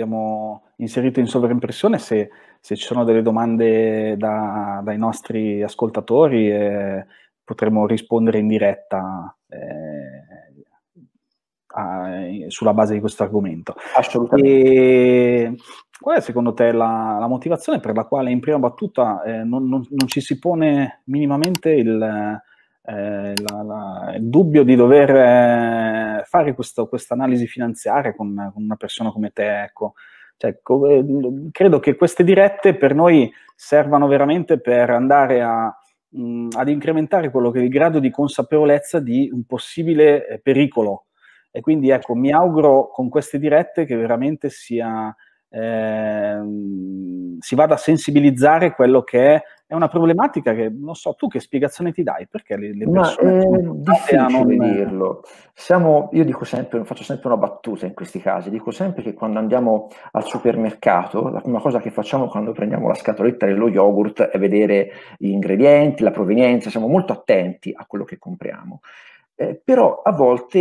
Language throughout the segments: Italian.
l'abbiamo inserito in sovraimpressione se, se ci sono delle domande da, dai nostri ascoltatori eh, potremo rispondere in diretta eh, a, sulla base di questo argomento. Assolutamente. E, qual è secondo te la, la, motivazione per la quale in prima battuta eh, non, non, non, ci si pone minimamente il, eh, la, la, il dubbio di dover eh, fare questa analisi finanziaria con, con, una persona come te, ecco. Cioè, eh, credo che queste dirette per noi servano veramente per andare a, mh, mm, ad incrementare quello che è il grado di consapevolezza di un possibile eh, pericolo. E quindi ecco, mi auguro con queste dirette che veramente sia, eh, si vada a sensibilizzare quello che è è una problematica che non so tu che spiegazione ti dai perché le, le persone Ma, eh, difficile non... dirlo Siamo, io dico sempre faccio sempre una battuta in questi casi dico sempre che quando andiamo al supermercato la prima cosa che facciamo quando prendiamo la scatoletta dello yogurt è vedere gli ingredienti la provenienza siamo molto attenti a quello che compriamo eh, però a volte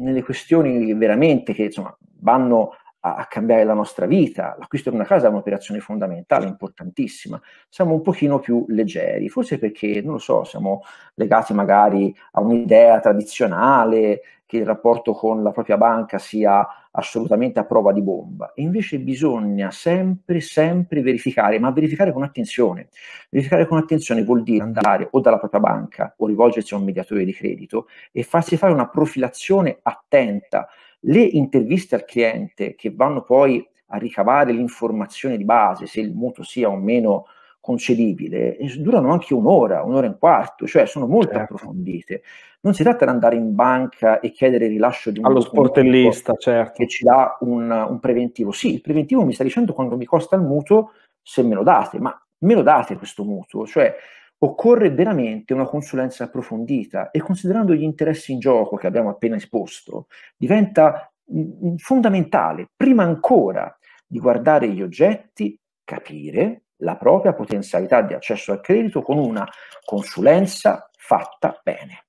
nelle questioni veramente che insomma vanno a, a cambiare la nostra vita. L'acquisto di una casa è un'operazione fondamentale, importantissima. Siamo un pochino più leggeri, forse perché, non lo so, siamo legati magari a un'idea tradizionale, che il rapporto con la propria banca sia assolutamente a prova di bomba. E invece bisogna sempre, sempre verificare, ma verificare con attenzione. Verificare con attenzione vuol dire andare o dalla propria banca o rivolgersi a un mediatore di credito e farsi fare una profilazione attenta le interviste al cliente che vanno poi a ricavare l'informazione di base, se il mutuo sia o meno concedibile, eh, durano anche un'ora, un'ora e un quarto, cioè sono molto certo. approfondite. Non si tratta di andare in banca e chiedere il rilascio di un allo sportellista, certo. che ci dà un, un, preventivo. Sì, il preventivo mi sta dicendo quanto mi costa il mutuo, se me lo date, ma me lo date questo mutuo, cioè occorre veramente una consulenza approfondita e considerando gli interessi in gioco che abbiamo appena esposto, diventa mm, mm, fondamentale, prima ancora di guardare gli oggetti, capire la propria potenzialità di accesso al credito con una consulenza fatta bene.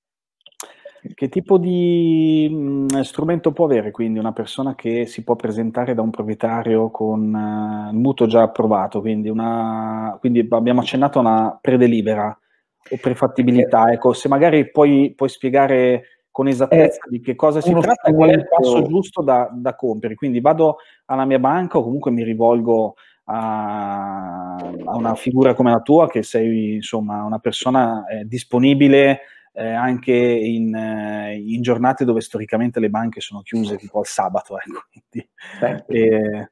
Che tipo di mh, mm, strumento può avere quindi una persona che si può presentare da un proprietario con uh, il mutuo già approvato? Quindi, una, quindi abbiamo accennato a una predelibera o prefattibilità. Eh, ecco, se magari puoi, puoi spiegare con esattezza eh, di che cosa si tratta e qual è il passo giusto da, da, compiere. Quindi vado alla mia banca o comunque mi rivolgo a, a una figura come la tua, che sei insomma una persona eh, disponibile eh, anche in, eh, in, giornate dove storicamente le banche sono chiuse, tipo al sabato. Ecco, quindi, certo. eh,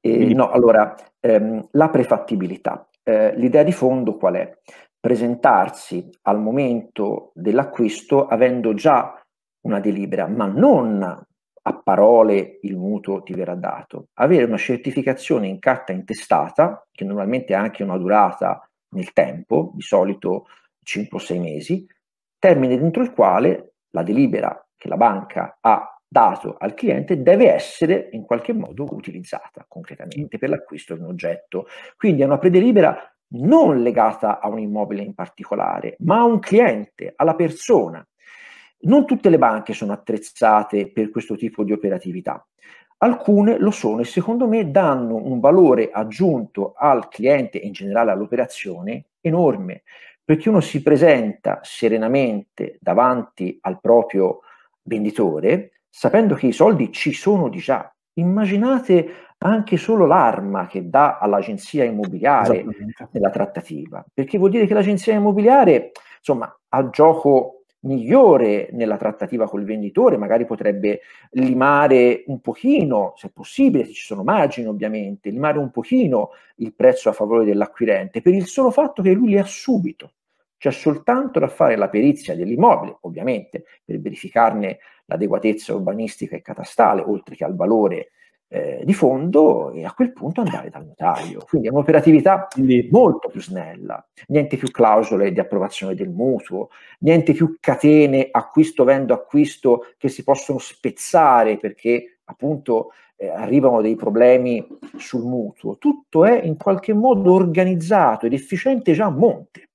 e, e, no, allora, ehm, la prefattibilità. Eh, l'idea di fondo qual è? Presentarsi al momento dell'acquisto avendo già una delibera, ma non a parole il mutuo ti verrà dato. Avere una certificazione in carta intestata, che normalmente ha anche una durata nel tempo, di solito 5 o 6 mesi, termine dentro il quale la delibera che la banca ha dato al cliente deve essere in qualche modo utilizzata concretamente per l'acquisto di un oggetto. Quindi è una predelibera non legata a un immobile in particolare, ma a un cliente, alla persona. Non tutte le banche sono attrezzate per questo tipo di operatività. Alcune lo sono e secondo me danno un valore aggiunto al cliente e in generale all'operazione enorme perché uno si presenta serenamente davanti al proprio venditore sapendo che i soldi ci sono di già. Immaginate anche solo l'arma che dà all'agenzia immobiliare nella trattativa, perché vuol dire che l'agenzia immobiliare, insomma, ha gioco migliore nella trattativa col venditore, magari potrebbe limare un pochino, se possibile, se ci sono margini ovviamente, limare un pochino il prezzo a favore dell'acquirente per il solo fatto che lui li ha subito c'è soltanto da fare la perizia dell'immobile, ovviamente, per verificarne l'adeguatezza urbanistica e catastale, oltre che al valore eh, di fondo, e a quel punto andare dal notaio. Quindi è un'operatività molto più snella, niente più clausole di approvazione del mutuo, niente più catene acquisto-vendo-acquisto che si possono spezzare perché appunto eh, arrivano dei problemi sul mutuo. Tutto è in qualche modo organizzato ed efficiente già a monte.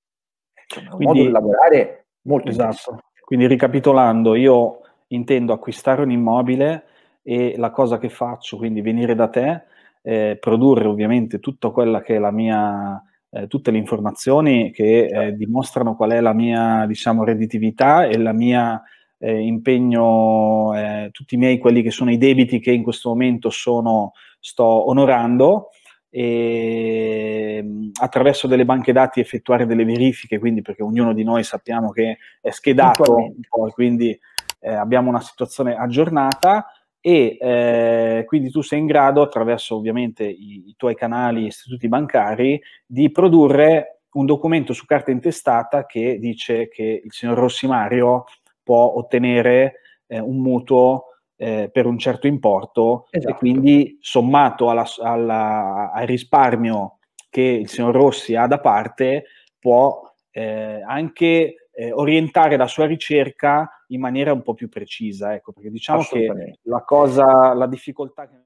Cioè, un Quindi, modo di lavorare molto esatto. Quindi ricapitolando, io intendo acquistare un immobile e la cosa che faccio, quindi venire da te, eh, produrre ovviamente tutta quella che è la mia, eh, tutte le informazioni che eh, certo. dimostrano qual è la mia, diciamo, redditività e la mia eh, impegno, eh, tutti i miei, quelli che sono i debiti che in questo momento sono, sto onorando e ehm, attraverso delle banche dati effettuare delle verifiche, quindi perché ognuno di noi sappiamo che è schedato, quindi eh, abbiamo una situazione aggiornata e eh, quindi tu sei in grado, attraverso ovviamente i, i tuoi canali istituti bancari, di produrre un documento su carta intestata che dice che il signor Rossimario può ottenere eh, un mutuo eh, per un certo importo esatto. e quindi sommato alla, alla, al risparmio che il signor Rossi ha da parte può eh, anche eh, orientare la sua ricerca in maniera un po' più precisa, ecco, perché diciamo che la cosa, la difficoltà che